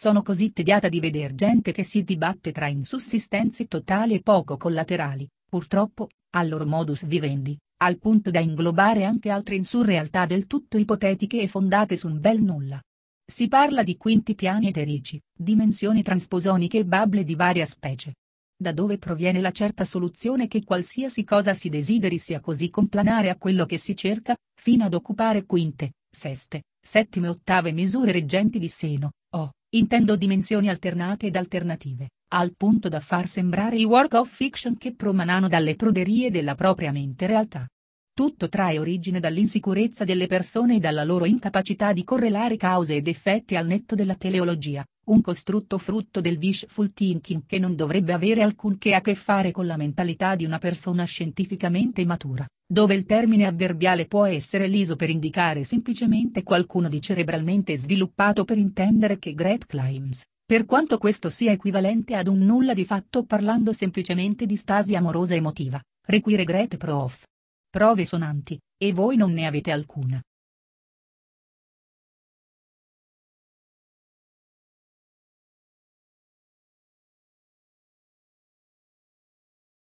Sono così tediata di veder gente che si dibatte tra insussistenze totali e poco collaterali, purtroppo, al loro modus vivendi, al punto da inglobare anche altre insurrealtà del tutto ipotetiche e fondate su un bel nulla. Si parla di quinti piani eterici, dimensioni transposoniche e bable di varia specie. Da dove proviene la certa soluzione che qualsiasi cosa si desideri sia così complanare a quello che si cerca, fino ad occupare quinte, seste, settime e ottave misure reggenti di seno, o, Intendo dimensioni alternate ed alternative, al punto da far sembrare i work of fiction che promanano dalle pruderie della propria mente realtà. Tutto trae origine dall'insicurezza delle persone e dalla loro incapacità di correlare cause ed effetti al netto della teleologia, un costrutto frutto del wishful thinking che non dovrebbe avere alcunché a che fare con la mentalità di una persona scientificamente matura, dove il termine avverbiale può essere liso per indicare semplicemente qualcuno di cerebralmente sviluppato per intendere che great climbs, per quanto questo sia equivalente ad un nulla di fatto parlando semplicemente di stasi amorosa emotiva, require great Prof. Prove sonanti, e voi non ne avete alcuna.